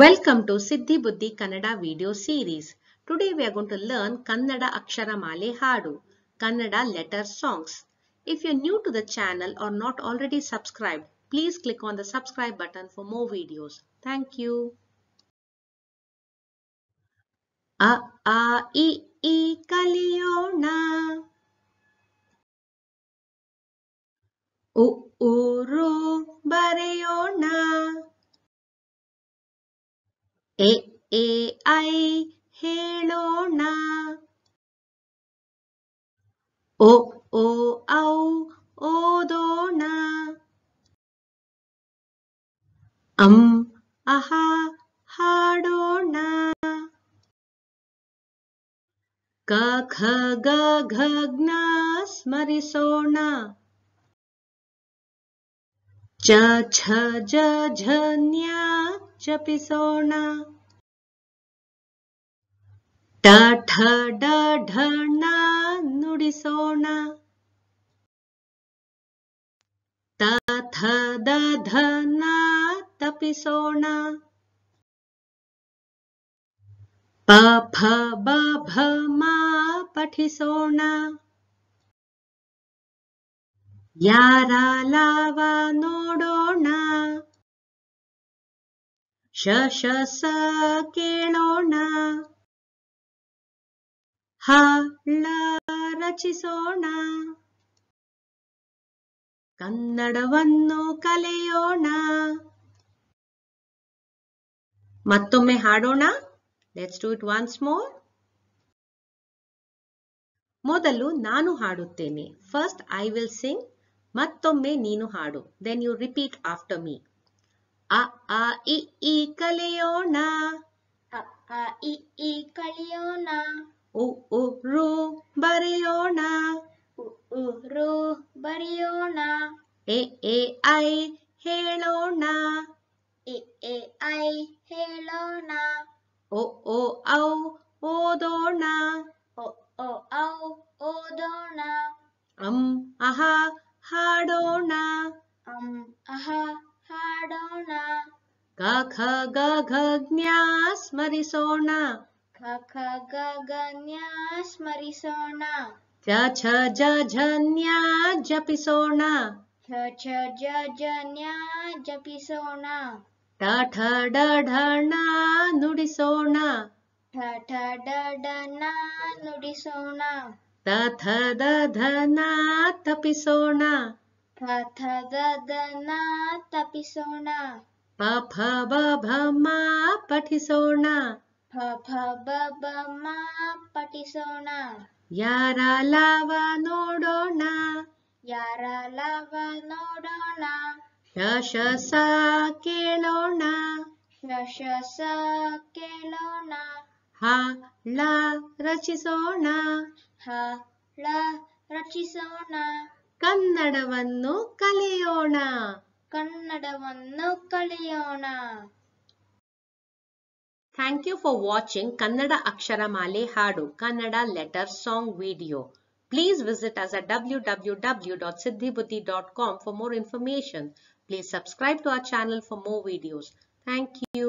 Welcome to Siddhi Buddhi Kannada video series. Today we are going to learn Kannada Akshara Male Hadu, Kannada letter songs. If you are new to the channel or not already subscribed, please click on the subscribe button for more videos. Thank you. A A E E ए ए ऐ हेळोण ओ ओ औ ओदोण अम अह हाडोण क ख ग घ ज्ञ स्मरिसोण च छ ज झ ಜಪಿಸೋಣ ಡ ಢ ಡ ಢ ಣ ನುಡಿಸೋಣ ತ ದ ಧ ನ ತಪಿಸೋಣ ಪ ಫ ಬ ಭ ಮ ಪಠಿಸೋಣ ಯಾರ ಲಾವ ನೋಡೋ ಶ ಕೇಳೋಣ ಹ ರಚಿಸೋಣ ಕನ್ನಡವನ್ನು ಕಲಿಯೋಣ ಮತ್ತೊಮ್ಮೆ ಹಾಡೋಣ let's do it once more ಮೊದಲು ನಾನು ಹಾಡುತ್ತೇನೆ ಫಸ್ಟ್ ಐ ವಿಲ್ ಸಿಂಗ್ ಮತ್ತೊಮ್ಮೆ ನೀನು ಹಾಡು then you repeat after me ಅ ಅ ಇ ಈ ಕಲಿಯೋಣ ಅ ಅ ಇ ಈ ಕಲಿಯೋಣ ಉ ಉ ರು ಬರೆಯೋಣ ಉ ಉ ರು ಬರೆಯೋಣ ಎ ಎ ಐ ಹೇಳೋಣ ಎ ಎ ಐ ಹೇಳೋಣ ಒ ಒ ಔ ಓದೋಣ ಒ ಒ ಔ ಓದೋಣ ಅಂ ಅಹ ಹಾಡೋಣ ಅಂ ಅಹ ಹಾಡೋಣ ಕ ಖ ಗ ಘ ಜ್ಞ ಸ್ಮರಿಸೋಣ ಖ ಖ ಗ ಗ ಜ್ಞ ಸ್ಮರಿಸೋಣ ಚ ಛ ಜ ಝ ಜ್ಞ ಜಪಿಸೋಣ ಛ ಛ ಜ ಜ ಜ್ಞ ಜಪಿಸೋಣ ಟ ಠ ಡ ಢ ಣ ನುಡಿಸೋಣ ಠ ಠ ಡ ಡ ನ ನುಡಿಸೋಣ ತ ಥ ದ ಧ ನ ತಪಿಸೋಣ ಪ ಥ ದ ದ ನ ತಪಿಸೋಣ ಪ ಫ ಬ ಭ ಮ ಪಠಿಸೋಣ ಫ ಫ ಬ ಬ ಮ ಪಠಿಸೋಣ ಯಾರ ಲಾವ ನೋಡೋಣ ಯಾರ ಲಾವ ನೋಡೋಣ ಶಶಸ ಕೇಳೋಣ ಶಶಸ ಕೇಳೋಣ ಹ ಲ ರಚಿಸೋಣ ಹ ಲ ರಚಿಸೋಣ ಕನ್ನಡವನ್ನು ಕಲಿಯೋಣ ಕನ್ನಡವನ್ನು ಕಲಿಯೋಣ thank you for watching Kannada ಅಕ್ಷರಮಾಲೆ ಹಾಡು ಕನ್ನಡ letter song video Please visit us at www.siddhibuddhi.com for more information. Please subscribe to our channel for more videos. Thank you.